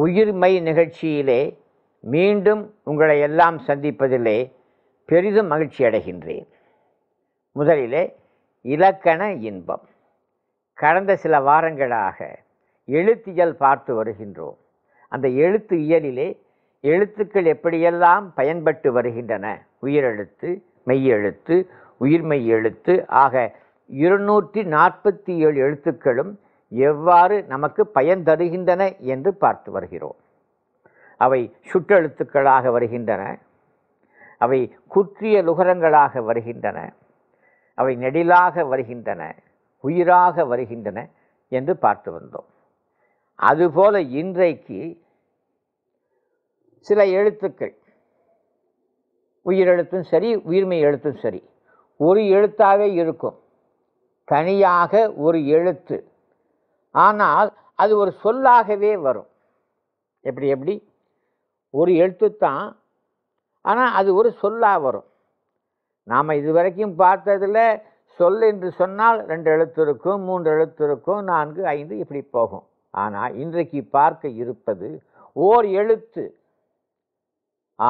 உயிர்மை நிகழ்ச்சியிலே மீண்டும் உங்களை எல்லாம் சந்திப்பதிலே பெரிதும் மகிழ்ச்சி அடைகின்றேன் முதலிலே இலக்கண இன்பம் கடந்த சில வாரங்களாக எழுத்தியல் பார்த்து வருகின்றோம் அந்த எழுத்து இயலிலே எழுத்துக்கள் எப்படியெல்லாம் பயன்பட்டு வருகின்றன உயிரெழுத்து மெய்யெழுத்து உயிர்மெய் எழுத்து ஆக இருநூற்றி நாற்பத்தி ஏழு எழுத்துக்களும் எவ்வாறு நமக்கு பயன் தருகின்றன என்று பார்த்து வருகிறோம் அவை சுற்றெழுத்துக்களாக வருகின்றன அவை குற்றிய லுகரங்களாக வருகின்றன அவை நெடிலாக வருகின்றன உயிராக வருகின்றன என்று பார்த்து வந்தோம் அதுபோல இன்றைக்கு சில எழுத்துக்கள் உயிரெழுத்தும் சரி உயிர்மை எழுத்தும் சரி ஒரு எழுத்தாகவே இருக்கும் தனியாக ஒரு எழுத்து ஆனால் அது ஒரு சொல்லாகவே வரும் எப்படி எப்படி ஒரு எழுத்து தான் ஆனால் அது ஒரு சொல்லாக வரும் நாம் இதுவரைக்கும் பார்த்ததில் சொல் என்று சொன்னால் ரெண்டு எழுத்து இருக்கும் மூன்று எழுத்து இருக்கும் நான்கு ஐந்து இப்படி போகும் ஆனால் இன்றைக்கு பார்க்க இருப்பது ஓர் எழுத்து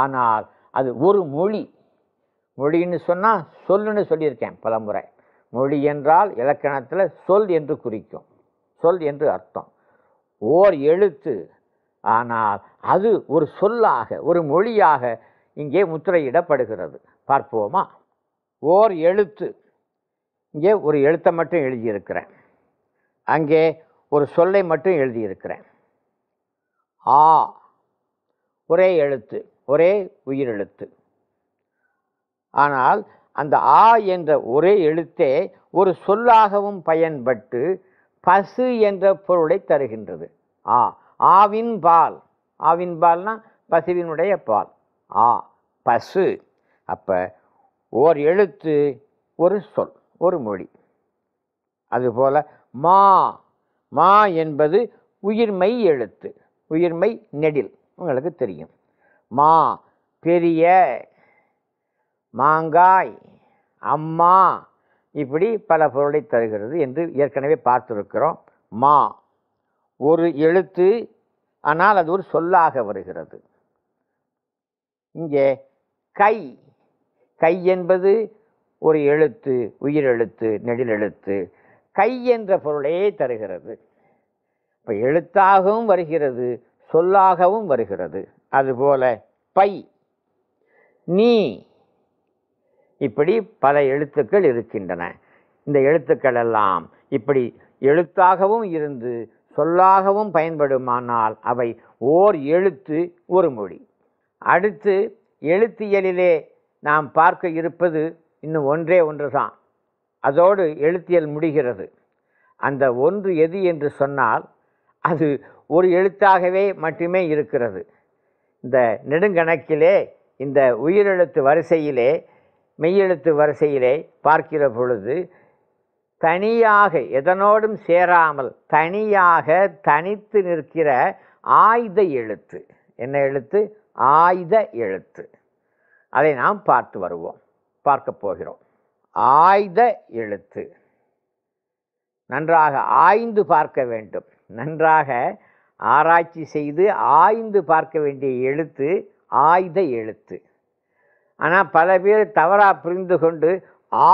ஆனால் அது ஒரு மொழி மொழின்னு சொன்னால் சொல்லுன்னு சொல்லியிருக்கேன் பலமுறை மொழி என்றால் இலக்கணத்தில் சொல் என்று குறிக்கும் சொல் என்று அர்த்தம் ஓர் எழுத்து ஆனால் அது ஒரு சொல்லாக ஒரு மொழியாக இங்கே முத்திரையிடப்படுகிறது பார்ப்போமா ஓர் எழுத்து இங்கே ஒரு எழுத்தை மட்டும் எழுதியிருக்கிறேன் அங்கே ஒரு சொல்லை மட்டும் எழுதியிருக்கிறேன் ஆ ஒரே எழுத்து ஒரே உயிரெழுத்து ஆனால் அந்த ஆ என்ற ஒரே எழுத்தே ஒரு சொல்லாகவும் பயன்பட்டு பசு என்ற பொருளை தருகின்றது ஆ ஆவின் பால் ஆவின் பால்னா பசுவினுடைய பால் ஆ பசு அப்போ ஓர் எழுத்து ஒரு சொல் ஒரு மொழி அதுபோல் மா மா என்பது உயிர்மை எழுத்து உயிர்மை நெடில் உங்களுக்கு தெரியும் மா பெரிய மாங்காய் அம்மா இப்படி பல பொருளை தருகிறது என்று ஏற்கனவே பார்த்துருக்கிறோம் மா ஒரு எழுத்து ஆனால் அது ஒரு சொல்லாக வருகிறது இங்கே கை கை என்பது ஒரு எழுத்து உயிரெழுத்து எழுத்து கை என்ற பொருளே தருகிறது இப்போ எழுத்தாகவும் வருகிறது சொல்லாகவும் வருகிறது அதுபோல பை நீ இப்படி பல எழுத்துக்கள் இருக்கின்றன இந்த எழுத்துக்கள் எல்லாம் இப்படி எழுத்தாகவும் இருந்து சொல்லாகவும் பயன்படுமானால் அவை ஓர் எழுத்து ஒரு மொழி அடுத்து எழுத்தியலிலே நாம் பார்க்க இருப்பது இன்னும் ஒன்றே ஒன்று தான் அதோடு எழுத்தியல் முடிகிறது அந்த ஒன்று எது என்று சொன்னால் அது ஒரு எழுத்தாகவே மட்டுமே இருக்கிறது இந்த நெடுங்கணக்கிலே இந்த உயிரெழுத்து வரிசையிலே மெய்யெழுத்து வரிசையிலே பார்க்கிற பொழுது தனியாக எதனோடும் சேராமல் தனியாக தனித்து நிற்கிற ஆயுத எழுத்து என்ன எழுத்து ஆயுத எழுத்து அதை நாம் பார்த்து வருவோம் பார்க்க போகிறோம் ஆய்த எழுத்து நன்றாக ஆய்ந்து பார்க்க வேண்டும் நன்றாக ஆராய்ச்சி செய்து ஆய்ந்து பார்க்க வேண்டிய எழுத்து ஆயுத எழுத்து ஆனால் பல பேர் தவறாக புரிந்து கொண்டு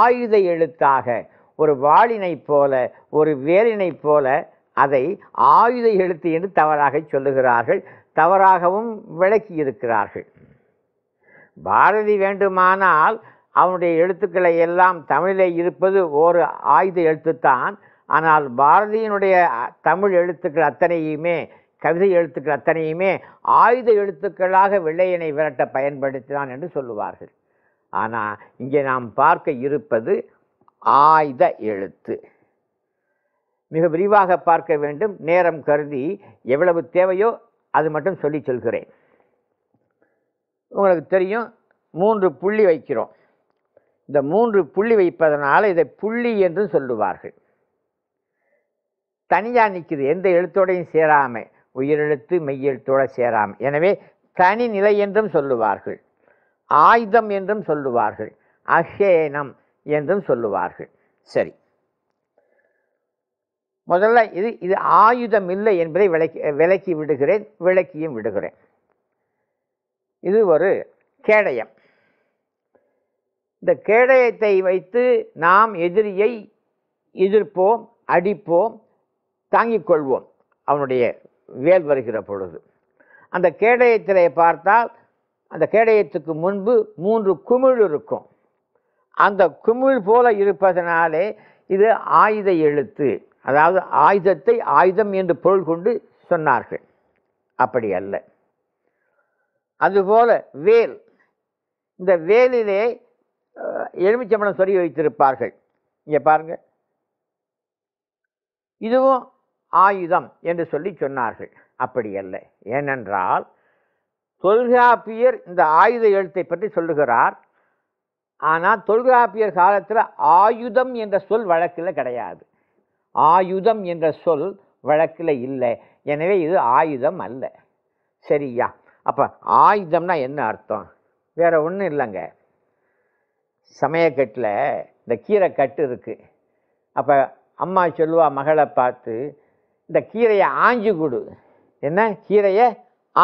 ஆயுத எழுத்தாக ஒரு வாளினைப் போல ஒரு வேலினை போல அதை ஆயுத எழுத்து என்று தவறாக சொல்லுகிறார்கள் தவறாகவும் விளக்கி இருக்கிறார்கள் பாரதி வேண்டுமானால் அவனுடைய எழுத்துக்களை எல்லாம் தமிழிலே இருப்பது ஒரு ஆயுத எழுத்துத்தான் ஆனால் பாரதியினுடைய தமிழ் எழுத்துக்கள் அத்தனையுமே கவிதை எழுத்துக்கள் அத்தனையுமே ஆயுத எழுத்துக்களாக வெள்ளையனை விரட்ட பயன்படுத்தினான் என்று சொல்லுவார்கள் ஆனால் இங்கே நாம் பார்க்க இருப்பது ஆயுத எழுத்து மிக விரிவாக பார்க்க வேண்டும் நேரம் கருதி எவ்வளவு தேவையோ அது மட்டும் சொல்லி சொல்கிறேன் உங்களுக்கு தெரியும் மூன்று புள்ளி வைக்கிறோம் இந்த மூன்று புள்ளி வைப்பதனால் இதை புள்ளி என்று சொல்லுவார்கள் தனியாக நிற்குது எந்த எழுத்தோடையும் சேராமல் உயிரெழுத்து மெய்யெழுத்தோடு சேராமல் எனவே தனி நிலை என்றும் சொல்லுவார்கள் ஆயுதம் என்றும் சொல்லுவார்கள் அஹேனம் என்றும் சொல்லுவார்கள் சரி முதல்ல இது இது ஆயுதம் இல்லை என்பதை விளக்கி விளக்கி விடுகிறேன் விளக்கியும் விடுகிறேன் இது ஒரு கேடயம் இந்த கேடயத்தை வைத்து நாம் எதிரியை எதிர்ப்போம் அடிப்போம் தாங்கிக் கொள்வோம் அவனுடைய வேல் வருகிற பொழுது அந்த கேடயத்திலே பார்த்தால் அந்த கேடயத்துக்கு முன்பு மூன்று குமிழ் இருக்கும் அந்த குமிழ் போல இருப்பதனாலே இது ஆயுத எழுத்து அதாவது ஆயுதத்தை ஆயுதம் என்று பொருள் கொண்டு சொன்னார்கள் அப்படி அல்ல அதுபோல வேல் இந்த வேலிலே எலுமிச்சம்பழம் சொருகி வைத்திருப்பார்கள் இங்கே பாருங்கள் இதுவும் ஆயுதம் என்று சொல்லி சொன்னார்கள் அப்படி அல்ல ஏனென்றால் தொல்காப்பியர் இந்த ஆயுத எழுத்தை பற்றி சொல்லுகிறார் ஆனால் தொல்காப்பியர் காலத்தில் ஆயுதம் என்ற சொல் வழக்கில் கிடையாது ஆயுதம் என்ற சொல் வழக்கில் இல்லை எனவே இது ஆயுதம் அல்ல சரியா அப்போ ஆயுதம்னா என்ன அர்த்தம் வேறு ஒன்றும் இல்லைங்க சமயக்கட்டில் இந்த கீரை கட்டு இருக்குது அப்போ அம்மா சொல்லுவா மகளை பார்த்து இந்த கீரையை ஆஞ்சு கொடு என்ன கீரையை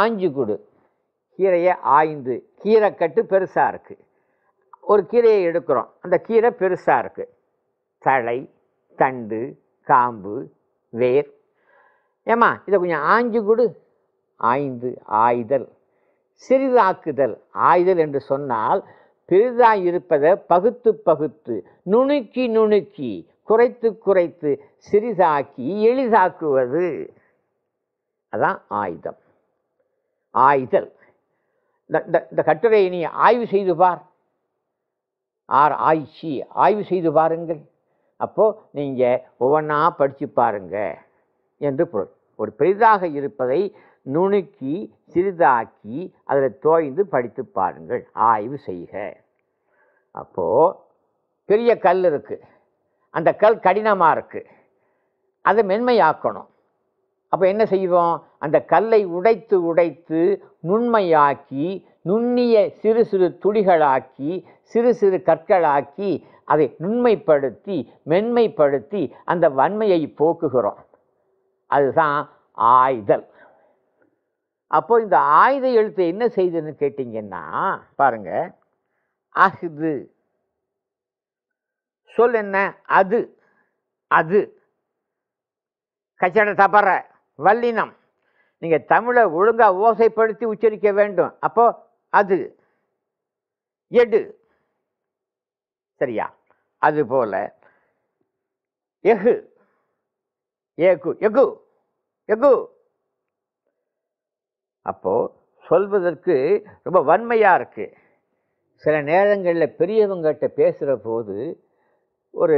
ஆஞ்சு கொடு கீரையை ஆய்ந்து கீரை கட்டு பெருசாக இருக்குது ஒரு கீரையை எடுக்கிறோம் அந்த கீரை பெருசாக இருக்குது தலை தண்டு காம்பு வேர் ஏம்மா இதை கொஞ்சம் ஆஞ்சு கொடு ஆய்ந்து ஆய்தல் சிறிதாக்குதல் ஆய்தல் என்று சொன்னால் பெரிதாய் இருப்பதை பகுத்து பகுத்து நுணுக்கி நுணுக்கி குறைத்து குறைத்து சிறிதாக்கி எளிதாக்குவது அதான் ஆயுதம் ஆயுதல் இந்த கட்டுரையை நீ ஆய்வு செய்து பார் ஆர் ஆய்ச்சி ஆய்வு செய்து பாருங்கள் அப்போது நீங்கள் ஒவ்வொன்றா படித்து பாருங்கள் என்று பொருள் ஒரு பெரிதாக இருப்பதை நுணுக்கி சிறிதாக்கி அதில் தோய்ந்து படித்து பாருங்கள் ஆய்வு செய்க அப்போது பெரிய கல் இருக்குது அந்த கல் கடினமாக இருக்குது அதை மென்மையாக்கணும் அப்போ என்ன செய்வோம் அந்த கல்லை உடைத்து உடைத்து நுண்மையாக்கி நுண்ணிய சிறு சிறு துளிகளாக்கி சிறு சிறு கற்களாக்கி அதை நுண்மைப்படுத்தி மென்மைப்படுத்தி அந்த வன்மையை போக்குகிறோம் அதுதான் ஆய்தல் அப்போ இந்த ஆயுத எழுத்து என்ன செய்துன்னு கேட்டிங்கன்னா பாருங்க அஹ்து சொல் என்ன அது அது கச்சட தபர வல்லினம் நீங்கள் தமிழை ஒழுங்காக ஓசைப்படுத்தி உச்சரிக்க வேண்டும் அப்போ அது எடு சரியா அதுபோல் எகு எகு எகு எகு அப்போது சொல்வதற்கு ரொம்ப வன்மையாக இருக்குது சில நேரங்களில் பெரியவங்ககிட்ட பேசுகிற போது ஒரு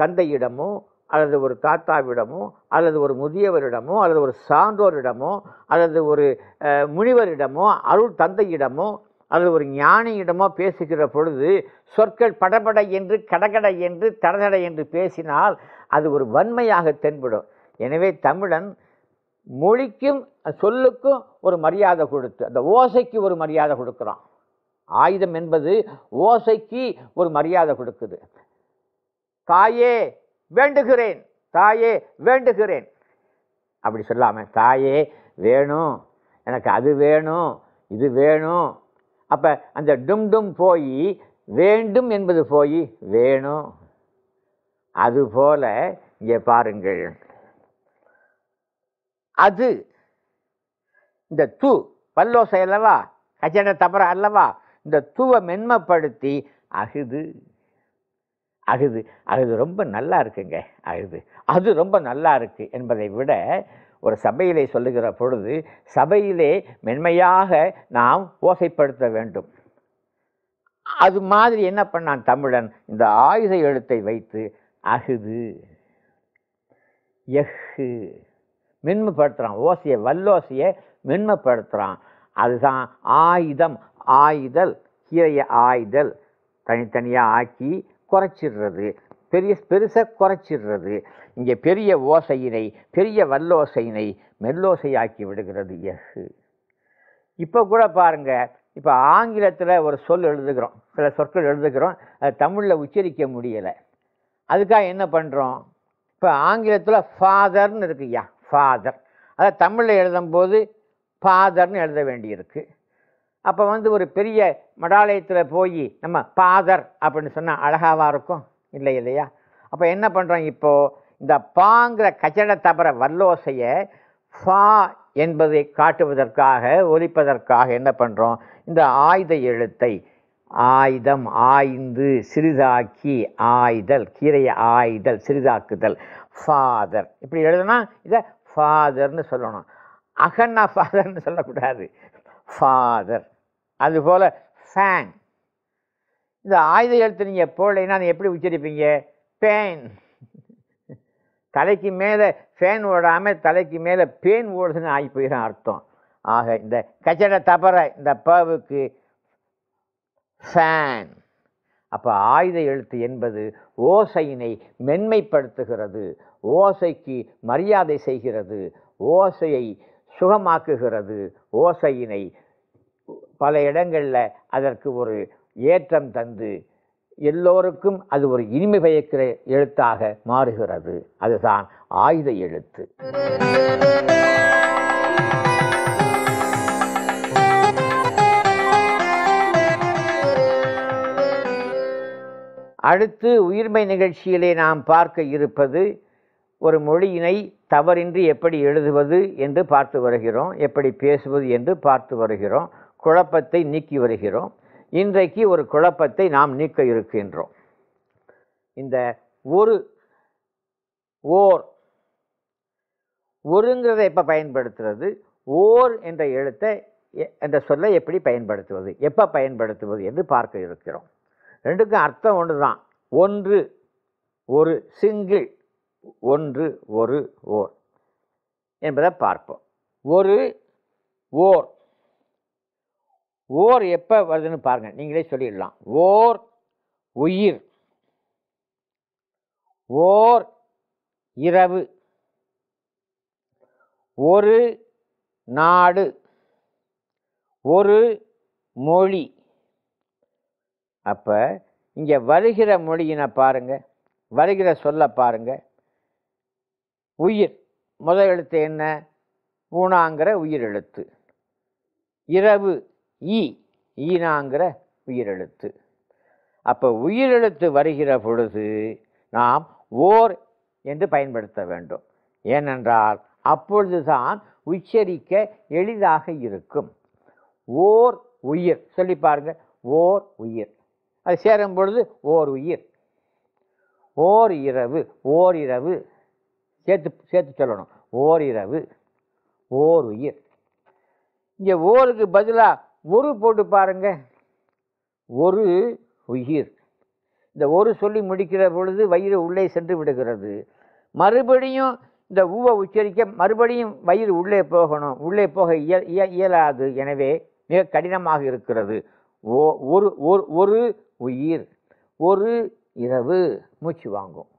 தந்தையிடமோ அல்லது ஒரு தாத்தாவிடமோ அல்லது ஒரு முதியவரிடமோ அல்லது ஒரு சான்றோரிடமோ அல்லது ஒரு முனிவரிடமோ அருள் தந்தையிடமோ அல்லது ஒரு ஞானியிடமோ பேசுகிற பொழுது சொற்கள் படபட என்று கடகடை என்று தடதடை என்று பேசினால் அது ஒரு வன்மையாக தென்படும் எனவே தமிழன் மொழிக்கும் சொல்லுக்கும் ஒரு மரியாதை கொடுத்து அந்த ஓசைக்கு ஒரு மரியாதை கொடுக்குறான் ஆயுதம் என்பது ஓசைக்கு ஒரு மரியாதை கொடுக்குது தாயே வேண்டுகிறேன் தாயே வேண்டுகிறேன் அப்படி சொல்லாமல் தாயே வேணும் எனக்கு அது வேணும் இது வேணும் அப்போ அந்த டும் டும் போய் வேண்டும் என்பது போய் வேணும் அதுபோல் இங்கே பாருங்கள் அது இந்த தூ பல்லோசை அல்லவா கஜன தபர அல்லவா இந்த தூவை மென்மப்படுத்தி அகுது அகுது அகுது ரொம்ப நல்லா இருக்குங்க அகுது அது ரொம்ப நல்லா இருக்குது என்பதை விட ஒரு சபையிலே சொல்லுகிற பொழுது சபையிலே மென்மையாக நாம் ஓசைப்படுத்த வேண்டும் அது மாதிரி என்ன பண்ணான் தமிழன் இந்த ஆயுத எழுத்தை வைத்து அகுது எஃகு மென்மைப்படுத்துகிறான் ஓசையை வல்லோசையை மென்மைப்படுத்துகிறான் அதுதான் ஆயுதம் ஆயுதல் கீரையை ஆயுதல் தனித்தனியாக ஆக்கி குறைச்சிடுறது பெரிய பெருசாக குறைச்சிடுறது இங்கே பெரிய ஓசையினை பெரிய வல்லோசையினை மெல்லோசையாக்கி விடுகிறது எஸ் இப்போ கூட பாருங்கள் இப்போ ஆங்கிலத்தில் ஒரு சொல் எழுதுகிறோம் சில சொற்கள் எழுதுகிறோம் அது தமிழில் உச்சரிக்க முடியலை அதுக்காக என்ன பண்ணுறோம் இப்போ ஆங்கிலத்தில் ஃபாதர்னு இருக்குய்யா ஃபாதர் அதை தமிழில் எழுதும்போது ஃபாதர்னு எழுத வேண்டியிருக்கு அப்போ வந்து ஒரு பெரிய மடாலயத்தில் போய் நம்ம ஃபாதர் அப்படின்னு சொன்னால் அழகாவாக இருக்கும் இல்லை இல்லையா அப்போ என்ன பண்ணுறோம் இப்போது இந்த பாங்கிற கச்சட தபர வல்லோசையை ஃபா என்பதை காட்டுவதற்காக ஒலிப்பதற்காக என்ன பண்ணுறோம் இந்த ஆயுத எழுத்தை ஆயுதம் ஆய்ந்து சிறிதாக்கி ஆய்தல் கீரையை ஆய்தல் சிறிதாக்குதல் ஃபாதர் இப்படி எழுதுனா இதை ஃபாதர்னு சொல்லணும் அகன்னா ஃபாதர்னு சொல்லக்கூடாது ஃபாதர் அதுபோல் ஃபேன் இந்த ஆயுத எழுத்து நீங்கள் போடலைன்னா அதை எப்படி உச்சரிப்பீங்க பேன் தலைக்கு மேலே ஃபேன் ஓடாமல் தலைக்கு மேலே பேன் ஓடுதுன்னு ஆகி போயிடும் அர்த்தம் ஆக இந்த கச்சட தபற இந்த பவுக்கு ஃபேன் அப்போ ஆயுத எழுத்து என்பது ஓசையினை மென்மைப்படுத்துகிறது ஓசைக்கு மரியாதை செய்கிறது ஓசையை சுகமாக்குகிறது ஓசையினை பல இடங்களில் அதற்கு ஒரு ஏற்றம் தந்து எல்லோருக்கும் அது ஒரு இனிமை பயக்கிற எழுத்தாக மாறுகிறது அதுதான் ஆயுத எழுத்து அடுத்து உயிர்மை நிகழ்ச்சியிலே நாம் பார்க்க இருப்பது ஒரு மொழியினை தவறின்றி எப்படி எழுதுவது என்று பார்த்து வருகிறோம் எப்படி பேசுவது என்று பார்த்து வருகிறோம் குழப்பத்தை நீக்கி வருகிறோம் இன்றைக்கு ஒரு குழப்பத்தை நாம் நீக்க இருக்கின்றோம் இந்த ஒரு ஓர் ஒருங்கிறத எப்போ பயன்படுத்துறது ஓர் என்ற எழுத்தை என்ற சொல்லை எப்படி பயன்படுத்துவது எப்போ பயன்படுத்துவது என்று பார்க்க இருக்கிறோம் ரெண்டுக்கும் அர்த்தம் ஒன்று தான் ஒன்று ஒரு சிங்கிள் ஒன்று ஒரு ஓர் என்பதை பார்ப்போம் ஒரு ஓர் ஓர் எப்போ வருதுன்னு பாருங்கள் நீங்களே சொல்லிடலாம் ஓர் உயிர் ஓர் இரவு ஒரு நாடு ஒரு மொழி அப்போ இங்கே வருகிற மொழியினை பாருங்கள் வருகிற சொல்ல பாருங்கள் உயிர் முதல் எழுத்து என்ன ஊனாங்கிற எழுத்து இரவு ஈ ஈனாங்கிற உயிரெழுத்து அப்போ உயிரெழுத்து வருகிற பொழுது நாம் ஓர் என்று பயன்படுத்த வேண்டும் ஏனென்றால் அப்பொழுதுதான் உச்சரிக்க எளிதாக இருக்கும் ஓர் உயிர் சொல்லி பாருங்கள் ஓர் உயிர் அது சேரும் பொழுது ஓர் உயிர் ஓர் இரவு ஓர் இரவு சேர்த்து சேர்த்து சொல்லணும் ஓர் இரவு ஓர் உயிர் இங்கே ஓருக்கு பதிலாக ஒரு போட்டு பாருங்க ஒரு உயிர் இந்த ஒரு சொல்லி முடிக்கிற பொழுது வயிறு உள்ளே சென்று விடுகிறது மறுபடியும் இந்த ஊவை உச்சரிக்க மறுபடியும் வயிறு உள்ளே போகணும் உள்ளே போக இயல் இயலாது எனவே மிக கடினமாக இருக்கிறது ஒரு ஒரு உயிர் ஒரு இரவு மூச்சு வாங்கும்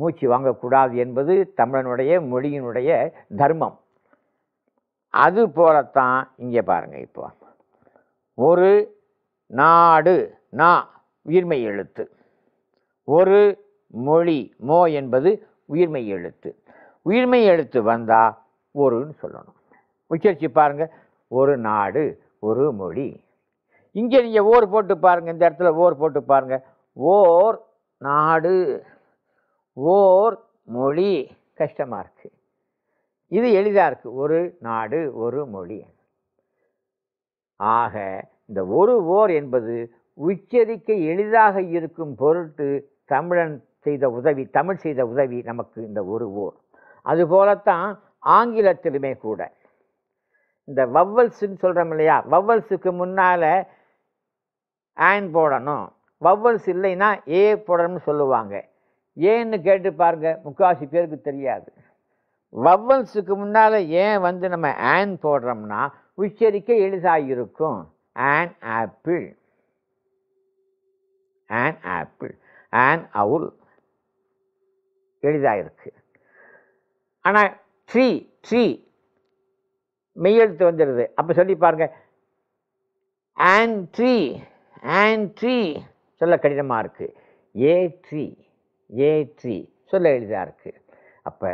மூச்சு வாங்கக்கூடாது என்பது தமிழனுடைய மொழியினுடைய தர்மம் அது போலத்தான் இங்கே பாருங்கள் இப்போ ஒரு நாடு நா உயிர்மை எழுத்து ஒரு மொழி மோ என்பது உயிர்மை எழுத்து உயிர்மை எழுத்து வந்தால் ஒருன்னு சொல்லணும் உச்சரித்து பாருங்கள் ஒரு நாடு ஒரு மொழி இங்கே நீங்கள் ஓர் போட்டு பாருங்கள் இந்த இடத்துல ஓர் போட்டு பாருங்கள் ஓர் நாடு ஓர் மொழி கஷ்டமாக இருக்குது இது எளிதாக இருக்குது ஒரு நாடு ஒரு மொழி ஆக இந்த ஒரு ஓர் என்பது உச்சரிக்க எளிதாக இருக்கும் பொருட்டு தமிழன் செய்த உதவி தமிழ் செய்த உதவி நமக்கு இந்த ஒரு ஓர் அதுபோலத்தான் ஆங்கிலத்திலுமே கூட இந்த வவ்வல்ஸுன்னு சொல்கிறோம் இல்லையா வவ்வல்ஸுக்கு முன்னால் ஆன் போடணும் வவ்வல்ஸ் இல்லைன்னா ஏ போடணும்னு சொல்லுவாங்க ஏன்னு கேட்டு பாருங்கள் முக்காசி பேருக்கு தெரியாது வவ்வல்ஸுக்கு முன்னால் ஏன் வந்து நம்ம ஆன் போடுறோம்னா உச்சரிக்க எளிதாக இருக்கும் an apple an apple an owl எளிதாக இருக்குது ஆனால் ட்ரீ ட்ரீ மெய்யெழுத்து வந்துடுது அப்போ சொல்லி பாருங்கள் ஆன் ட்ரீ ஆன்ட்ரி சொல்ல கடினமாக இருக்குது ஏ ஏற்றி சொல்ல எளிதாக இருக்குது அப்போ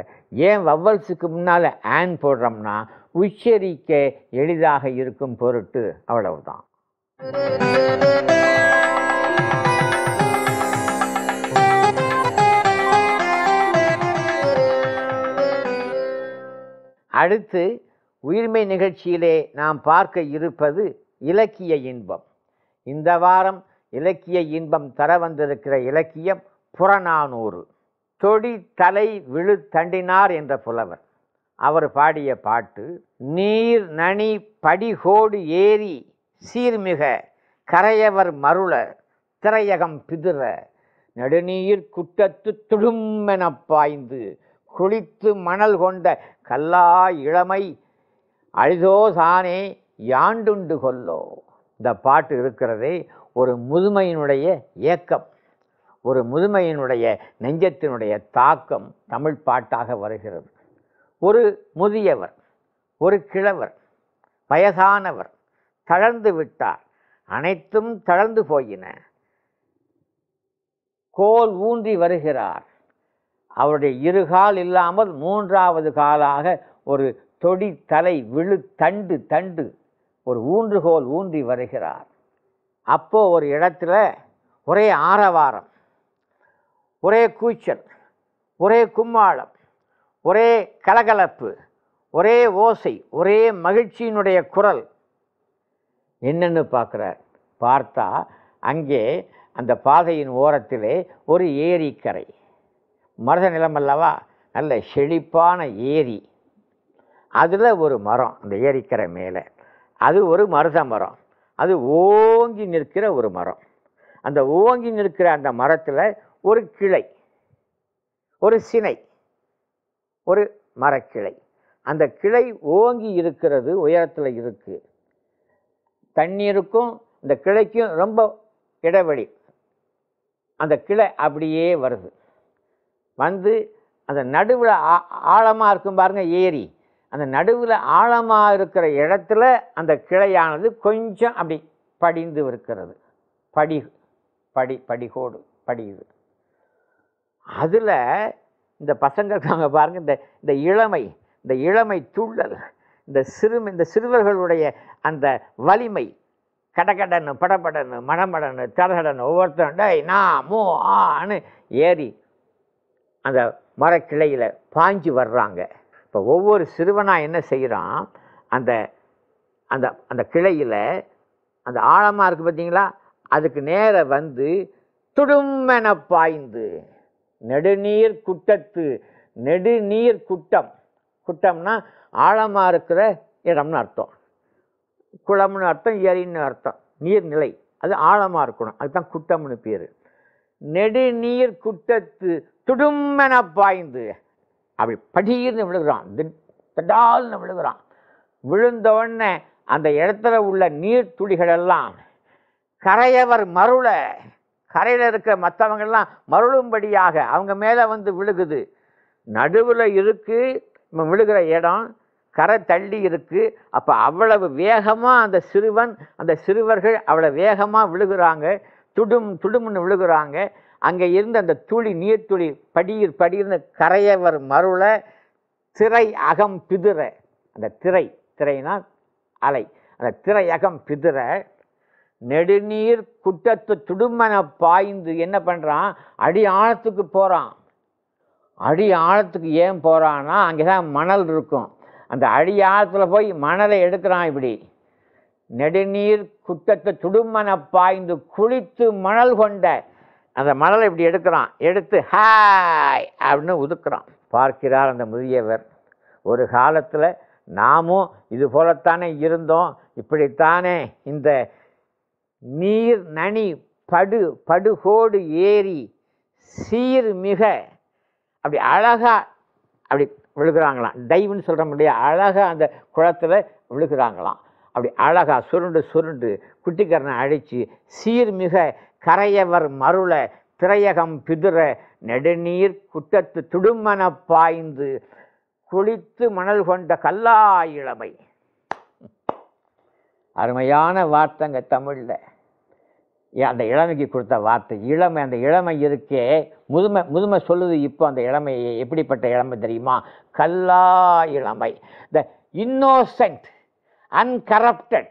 ஏன் வவ்வல்ஸுக்கு முன்னால் ஆன் போடுறோம்னா உச்சரிக்க எளிதாக இருக்கும் பொருட்டு அவ்வளவுதான் அடுத்து உயிர்மை நிகழ்ச்சியிலே நாம் பார்க்க இருப்பது இலக்கிய இன்பம் இந்த வாரம் இலக்கிய இன்பம் தர வந்திருக்கிற இலக்கியம் புறநானூறு தொடி தலை விழு தண்டினார் என்ற புலவர் அவர் பாடிய பாட்டு நீர் நனி படிகோடு ஏறி சீர்மிக கரையவர் மருள திரையகம் பிதிர நடுநீர் குட்டத்து துடும்மென பாய்ந்து குளித்து மணல் கொண்ட கல்லா இளமை அழிதோசானே யாண்டுண்டு கொல்லோ இந்த பாட்டு இருக்கிறதே ஒரு முதுமையினுடைய ஏக்கம் ஒரு முதுமையினுடைய நெஞ்சத்தினுடைய தாக்கம் தமிழ் பாட்டாக வருகிறது ஒரு முதியவர் ஒரு கிழவர் வயதானவர் தளர்ந்து விட்டார் அனைத்தும் தளர்ந்து போயின கோல் ஊன்றி வருகிறார் அவருடைய இருகால் இல்லாமல் மூன்றாவது காலாக ஒரு தொடி தலை விழு தண்டு தண்டு ஒரு ஊன்றுகோல் ஊன்றி வருகிறார் அப்போது ஒரு இடத்துல ஒரே ஆரவாரம் ஒரே கூச்சல் ஒரே கும்மாளம் ஒரே கலகலப்பு ஒரே ஓசை ஒரே மகிழ்ச்சியினுடைய குரல் என்னென்னு பார்க்குறார் பார்த்தா அங்கே அந்த பாதையின் ஓரத்திலே ஒரு ஏரிக்கரை மரத நிலம் அல்லவா நல்ல செழிப்பான ஏரி அதில் ஒரு மரம் அந்த ஏரிக்கரை மேலே அது ஒரு மருத மரம் அது ஓங்கி நிற்கிற ஒரு மரம் அந்த ஓங்கி நிற்கிற அந்த மரத்தில் ஒரு கிளை ஒரு சினை ஒரு மரக்கிளை அந்த கிளை ஓங்கி இருக்கிறது உயரத்தில் இருக்குது தண்ணீருக்கும் இந்த கிளைக்கும் ரொம்ப இடைவெளி அந்த கிளை அப்படியே வருது வந்து அந்த நடுவில் ஆழமாக இருக்கும் பாருங்கள் ஏரி அந்த நடுவில் ஆழமாக இருக்கிற இடத்துல அந்த கிளையானது கொஞ்சம் அப்படி படிந்து இருக்கிறது படி படி படிகோடு படியுது அதில் இந்த பசங்க இருக்காங்க பாருங்கள் இந்த இந்த இளமை இந்த இளமை துள்ளல் இந்த சிறு இந்த சிறுவர்களுடைய அந்த வலிமை கடகடன்னு படப்படன்னு மடமடன்னு தரகடன்னு ஒவ்வொருத்தரும் டே நான் மோ ஆன்னு ஏறி அந்த மரக்கிளையில் பாஞ்சு வர்றாங்க இப்போ ஒவ்வொரு சிறுவனாக என்ன செய்கிறான் அந்த அந்த அந்த கிளையில் அந்த ஆழமாக இருக்குது பார்த்தீங்களா அதுக்கு நேர வந்து துடுமென பாய்ந்து நெடுநீர் குட்டத்து நெடுநீர் குட்டம் குட்டம்னா ஆழமாக இருக்கிற இடம்னு அர்த்தம் குளம்னு அர்த்தம் ஏரின்னு அர்த்தம் நீர்நிலை அது ஆழமாக இருக்கணும் அதுதான் குட்டம்னு பேர் நெடுநீர் குட்டத்து துடுமென பாய்ந்து அப்படி படீர்னு விழுகிறான் திடால்னு விழுகிறான் விழுந்தவுடனே அந்த இடத்துல உள்ள நீர் துளிகளெல்லாம் கரையவர் மருள கரையில் இருக்கிற மற்றவங்கள்லாம் மருளும்படியாக அவங்க மேலே வந்து விழுகுது நடுவில் இருக்குது விழுகிற இடம் கரை தள்ளி இருக்குது அப்போ அவ்வளவு வேகமாக அந்த சிறுவன் அந்த சிறுவர்கள் அவ்வளோ வேகமாக விழுகிறாங்க துடும் துடும்னு விழுகிறாங்க அங்கே இருந்த அந்த துளி நீர்த்துளி படியிர் படியிருந்து கரையவர் மருள திரை அகம் பிதிர அந்த திரை திரைனா அலை அந்த திரை அகம் பிதிர நெடுநீர் குட்டத்து துடுமன பாய்ந்து என்ன பண்ணுறான் அடி ஆழத்துக்கு போகிறான் அடி ஆழத்துக்கு ஏன் போகிறான்னா அங்கே தான் மணல் இருக்கும் அந்த அடி ஆழத்தில் போய் மணலை எடுக்கிறான் இப்படி நெடுநீர் குட்டத்து துடுமன பாய்ந்து குளித்து மணல் கொண்ட அந்த மணலை இப்படி எடுக்கிறான் எடுத்து ஹாய் அப்படின்னு உதுக்கிறான் பார்க்கிறார் அந்த முதியவர் ஒரு காலத்தில் நாமும் இது போலத்தானே இருந்தோம் இப்படித்தானே இந்த நீர் நனி படு படுகோடு ஏறி சீர் மிக அப்படி அழகாக அப்படி விழுகிறாங்களாம் டைவ்னு சொல்கிற முடியாது அழகாக அந்த குளத்தில் விழுகிறாங்களாம் அப்படி அழகாக சுருண்டு சுருண்டு குட்டிக்கரனை அழித்து சீர்மிக கரையவர் மருள திரையகம் பிதுர நெடுநீர் குற்றத்து துடுமன பாய்ந்து குளித்து மணல் கொண்ட கல்லா இளமை அருமையான வார்த்தைங்க தமிழில் அந்த இளமைக்கு கொடுத்த வார்த்தை இளமை அந்த இளமை இருக்கே முதுமை முதுமை சொல்லுது இப்போ அந்த இளமை எப்படிப்பட்ட இளமை தெரியுமா கல்லா இளமை த இன்னோசன்ட் அன்கரப்டட்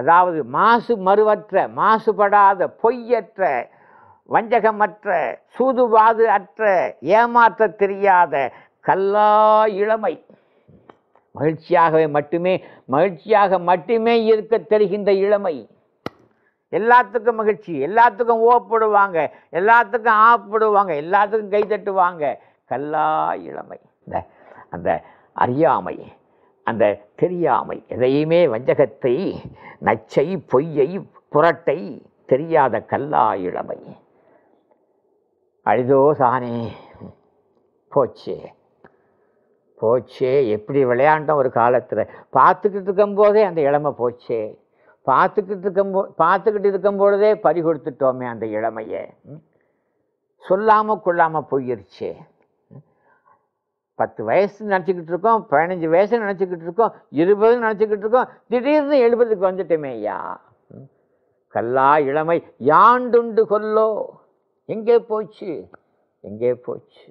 அதாவது மாசு மறுவற்ற மாசுபடாத பொய்யற்ற வஞ்சகமற்ற சூதுபாது அற்ற ஏமாற்ற தெரியாத கல்லா இளமை மகிழ்ச்சியாகவே மட்டுமே மகிழ்ச்சியாக மட்டுமே இருக்க தெரிகின்ற இளமை எல்லாத்துக்கும் மகிழ்ச்சி எல்லாத்துக்கும் ஓப்படுவாங்க எல்லாத்துக்கும் ஆப்பிடுவாங்க எல்லாத்துக்கும் கை தட்டுவாங்க கல்லா இளமை இந்த அந்த அறியாமை அந்த தெரியாமை எதையுமே வஞ்சகத்தை நச்சை பொய்யை புரட்டை தெரியாத கல்லா இளமை அழுதோ சாணே போச்சே போச்சே எப்படி விளையாண்டோம் ஒரு காலத்தில் பார்த்துக்கிட்டு இருக்கும்போதே அந்த இளமை போச்சே பார்த்துக்கிட்டு இருக்கும்போ பார்த்துக்கிட்டு இருக்கும்பொழுதே பறி கொடுத்துட்டோமே அந்த இளமையை சொல்லாமல் கொள்ளாமல் போயிருச்சே பத்து வயசு நினச்சிக்கிட்டு இருக்கோம் பதினஞ்சு வயசு நினச்சிக்கிட்டு இருக்கோம் இருபது நினச்சிக்கிட்டு இருக்கோம் திடீர்னு எழுபதுக்கு வந்துட்டோமே ஐயா கல்லா இளமை யாண்டுண்டு கொல்லோ எங்கே போச்சு எங்கே போச்சு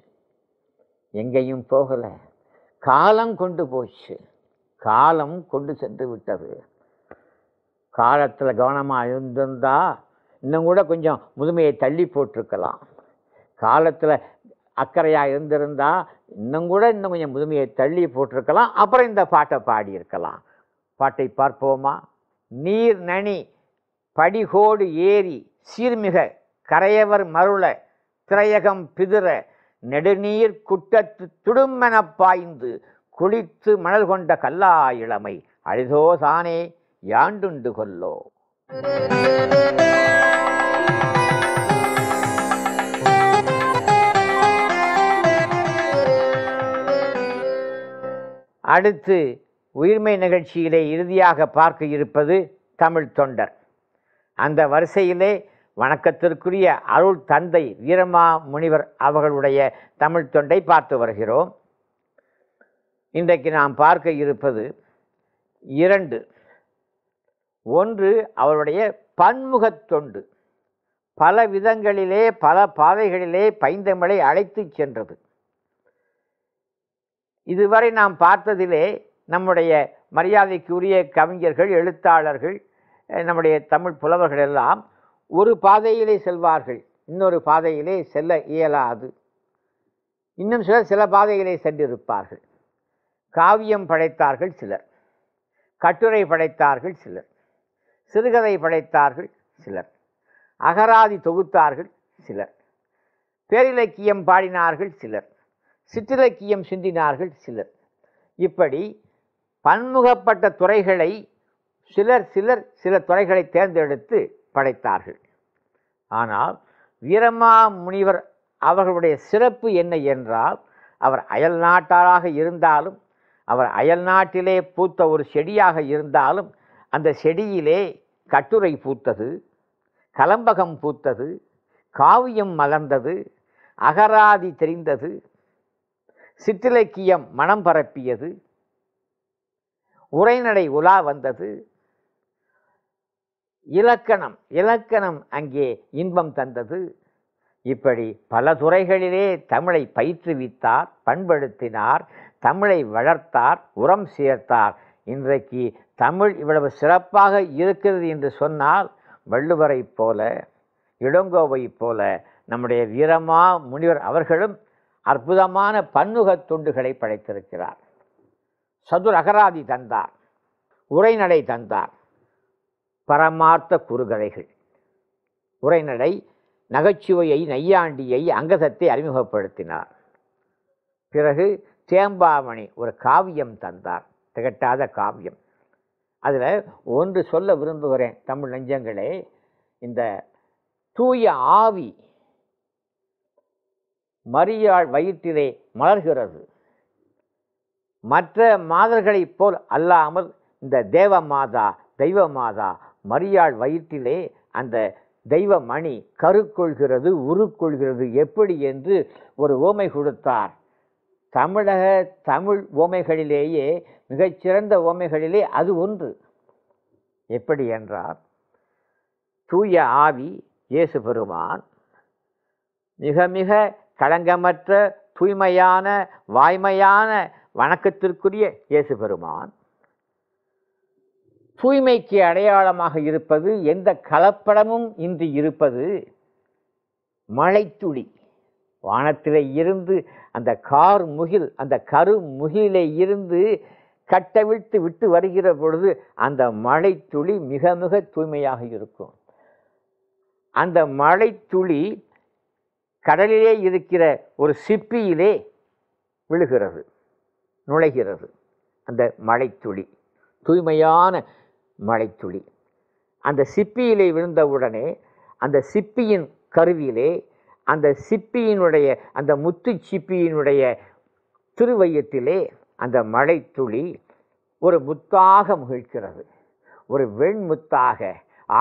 எங்கேயும் போகலை காலம் கொண்டு போச்சு காலம் கொண்டு சென்று விட்டது காலத்தில் கவனமாக இருந்திருந்தா இன்னும் கூட கொஞ்சம் முதுமையை தள்ளி போட்டிருக்கலாம் காலத்தில் அக்கறையாக இருந்திருந்தால் இன்னும் கூட இன்னும் கொஞ்சம் முதுமையை தள்ளி போட்டிருக்கலாம் அப்புறம் இந்த பாட்டை பாடியிருக்கலாம் பாட்டை பார்ப்போமா நீர் நனி படிகோடு ஏறி சீர்மிக கரையவர் மருள திரையகம் பிதிர நெடுநீர் குட்டத்து துடுமென பாய்ந்து குளித்து மணல் கொண்ட கல்லா இளமை அழிதோசானே யாண்டுண்டு கொல்லோ அடுத்து உயிர்மை நிகழ்ச்சியிலே இறுதியாக பார்க்க இருப்பது தமிழ் தொண்டர் அந்த வரிசையிலே வணக்கத்திற்குரிய அருள் தந்தை வீரமா முனிவர் அவர்களுடைய தமிழ் தொண்டை பார்த்து வருகிறோம் இன்றைக்கு நாம் பார்க்க இருப்பது இரண்டு ஒன்று அவருடைய பன்முகத் தொண்டு பல விதங்களிலே பல பாதைகளிலே பைந்தமிழை அழைத்து சென்றது இதுவரை நாம் பார்த்ததிலே நம்முடைய மரியாதைக்குரிய கவிஞர்கள் எழுத்தாளர்கள் நம்முடைய தமிழ் புலவர்கள் எல்லாம் ஒரு பாதையிலே செல்வார்கள் இன்னொரு பாதையிலே செல்ல இயலாது இன்னும் சிலர் சில பாதையிலே சென்றிருப்பார்கள் காவியம் படைத்தார்கள் சிலர் கட்டுரை படைத்தார்கள் சிலர் சிறுகதை படைத்தார்கள் சிலர் அகராதி தொகுத்தார்கள் சிலர் பேரிலக்கியம் பாடினார்கள் சிலர் சிற்றிலக்கியம் சிந்தினார்கள் சிலர் இப்படி பன்முகப்பட்ட துறைகளை சிலர் சிலர் சில துறைகளை தேர்ந்தெடுத்து படைத்தார்கள் ஆனால் வீரமா முனிவர் அவர்களுடைய சிறப்பு என்ன என்றால் அவர் அயல் நாட்டாளாக இருந்தாலும் அவர் அயல் நாட்டிலே பூத்த ஒரு செடியாக இருந்தாலும் அந்த செடியிலே கட்டுரை பூத்தது கலம்பகம் பூத்தது காவியம் மலர்ந்தது அகராதி தெரிந்தது சிற்றிலக்கியம் மனம் பரப்பியது உரைநடை உலா வந்தது இலக்கணம் இலக்கணம் அங்கே இன்பம் தந்தது இப்படி பல துறைகளிலே தமிழை பயிற்றுவித்தார் பண்படுத்தினார் தமிழை வளர்த்தார் உரம் சேர்த்தார் இன்றைக்கு தமிழ் இவ்வளவு சிறப்பாக இருக்கிறது என்று சொன்னால் வள்ளுவரைப் போல இளங்கோவை போல நம்முடைய வீரமா முனிவர் அவர்களும் அற்புதமான பன்முகத் துண்டுகளை படைத்திருக்கிறார் சதுர் அகராதி தந்தார் உரைநடை தந்தார் பரமார்த்த குறுகதைகள் உரைநடை நகைச்சுவையை நையாண்டியை அங்கதத்தை அறிமுகப்படுத்தினார் பிறகு தேம்பாவணி ஒரு காவியம் தந்தார் திகட்டாத காவியம் அதில் ஒன்று சொல்ல விரும்புகிறேன் தமிழ் நெஞ்சங்களே இந்த தூய ஆவி மரியாள் வயிற்றிலே மலர்கிறது மற்ற மாதர்களைப் போல் அல்லாமல் இந்த தேவ மாதா தெய்வ மாதா மரியாள் வயிற்றிலே அந்த தெய்வ மணி கருக்கொள்கிறது உருக்கொள்கிறது எப்படி என்று ஒரு ஓமை கொடுத்தார் தமிழக தமிழ் ஓமைகளிலேயே மிகச்சிறந்த ஓமைகளிலே அது ஒன்று எப்படி என்றார் தூய ஆவி இயேசு பெருமான் மிக மிக களங்கமற்ற தூய்மையான வாய்மையான வணக்கத்திற்குரிய இயேசு பெருமான் தூய்மைக்கு அடையாளமாக இருப்பது எந்த கலப்படமும் இன்றி இருப்பது மழைத்துளி வானத்திலே இருந்து அந்த கார் முகில் அந்த கரு முகிலே இருந்து கட்டவிழ்த்து விட்டு வருகிற பொழுது அந்த மழைத்துளி மிக மிக தூய்மையாக இருக்கும் அந்த மழைத்துளி கடலிலே இருக்கிற ஒரு சிப்பியிலே விழுகிறது நுழைகிறது அந்த மழைத்துளி தூய்மையான மழைத்துளி அந்த சிப்பியிலே விழுந்தவுடனே அந்த சிப்பியின் கருவியிலே அந்த சிப்பியினுடைய அந்த முத்து சிப்பியினுடைய திருவையத்திலே அந்த மழைத்துளி ஒரு முத்தாக முகிழ்கிறது ஒரு வெண்முத்தாக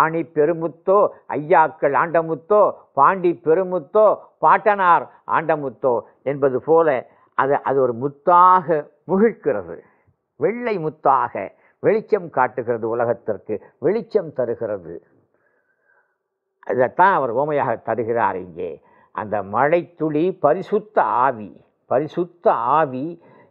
ஆணி பெருமுத்தோ ஐயாக்கள் ஆண்டமுத்தோ பாண்டி பெருமுத்தோ பாட்டனார் ஆண்டமுத்தோ என்பது போல அது அது ஒரு முத்தாக முகிழ்கிறது வெள்ளை முத்தாக வெளிச்சம் காட்டுகிறது உலகத்திற்கு வெளிச்சம் தருகிறது இதைத்தான் அவர் ஓமையாக தருகிறார் இங்கே அந்த மழைத்துளி பரிசுத்த ஆவி பரிசுத்த ஆவி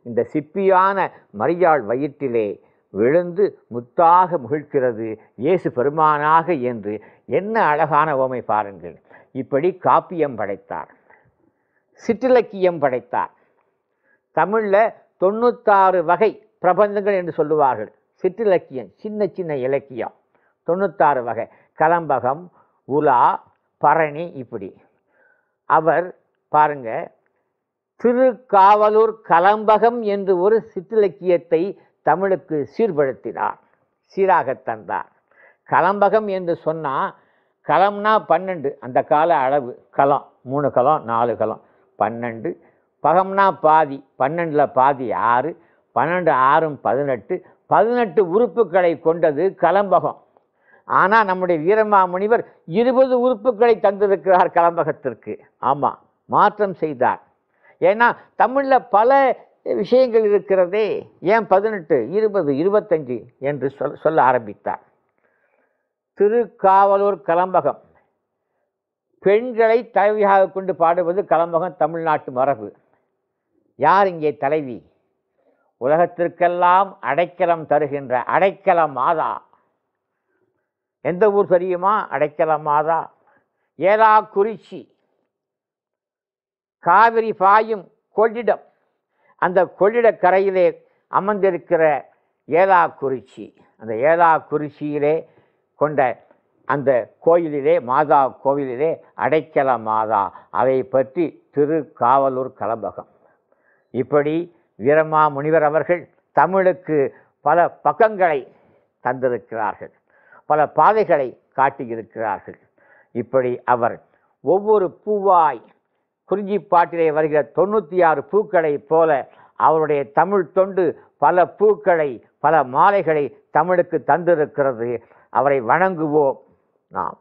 இந்த சிப்பியான மரியாள் வயிற்றிலே விழுந்து முத்தாக முகிழ்கிறது இயேசு பெருமானாக என்று என்ன அழகான ஓமை பாருங்கள் இப்படி காப்பியம் படைத்தார் சிற்றிலக்கியம் படைத்தார் தமிழில் தொண்ணூத்தாறு வகை பிரபந்தங்கள் என்று சொல்லுவார்கள் சிற்றிலக்கியம் சின்ன சின்ன இலக்கியம் தொண்ணூத்தாறு வகை கலம்பகம் உலா பரணி இப்படி அவர் பாருங்க திருக்காவலூர் கலம்பகம் என்று ஒரு சிற்றிலக்கியத்தை தமிழுக்கு சீர்படுத்தினார் சீராக தந்தார் கலம்பகம் என்று சொன்னால் கலம்னா பன்னெண்டு அந்த கால அளவு கலம் மூணு கலம் நாலு கலம் பன்னெண்டு பகம்னா பாதி பன்னெண்டில் பாதி ஆறு பன்னெண்டு ஆறும் பதினெட்டு பதினெட்டு உறுப்புகளை கொண்டது கலம்பகம் ஆனால் நம்முடைய வீரமாமுனிவர் இருபது உறுப்புகளை தந்திருக்கிறார் கலம்பகத்திற்கு ஆமாம் மாற்றம் செய்தார் ஏன்னா தமிழில் பல விஷயங்கள் இருக்கிறதே ஏன் பதினெட்டு இருபது இருபத்தஞ்சு என்று சொல் சொல்ல ஆரம்பித்தார் திருக்காவலூர் கலம்பகம் பெண்களை தலைவியாக கொண்டு பாடுவது கலம்பகம் தமிழ்நாட்டு மரபு யார் இங்கே தலைவி உலகத்திற்கெல்லாம் அடைக்கலம் தருகின்ற அடைக்கல மாதா எந்த ஊர் தெரியுமா அடைக்கலம் மாதா ஏலா குறிச்சி காவிரி பாயும் கொள்ளிடம் அந்த கொள்ளிட கரையிலே அமர்ந்திருக்கிற ஏலா குறிச்சி அந்த ஏலா குறிச்சியிலே கொண்ட அந்த கோயிலிலே மாதா கோவிலிலே அடைக்கல மாதா அதை பற்றி திருக்காவலூர் கலம்பகம் இப்படி வீரமா முனிவர் அவர்கள் தமிழுக்கு பல பக்கங்களை தந்திருக்கிறார்கள் பல பாதைகளை காட்டியிருக்கிறார்கள் இப்படி அவர் ஒவ்வொரு பூவாய் குறிஞ்சி பாட்டிலே வருகிற தொண்ணூற்றி ஆறு பூக்களை போல அவருடைய தமிழ் தொண்டு பல பூக்களை பல மாலைகளை தமிழுக்கு தந்திருக்கிறது அவரை வணங்குவோம் நாம்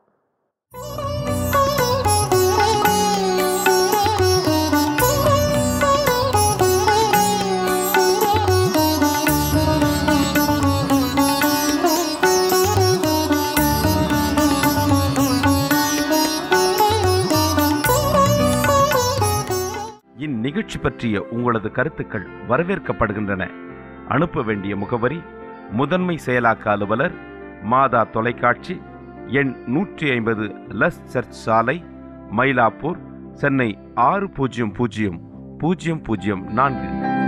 நிகழ்ச்சி பற்றிய உங்களது கருத்துக்கள் வரவேற்கப்படுகின்றன அனுப்ப வேண்டிய முகவரி முதன்மை செயலாக்க அலுவலர் மாதா தொலைக்காட்சி எண் நூற்றி ஐம்பது லஸ் சர்ச் சாலை மயிலாப்பூர் சென்னை ஆறு பூஜ்ஜியம் பூஜ்ஜியம் பூஜ்ஜியம் பூஜ்ஜியம் நான்கு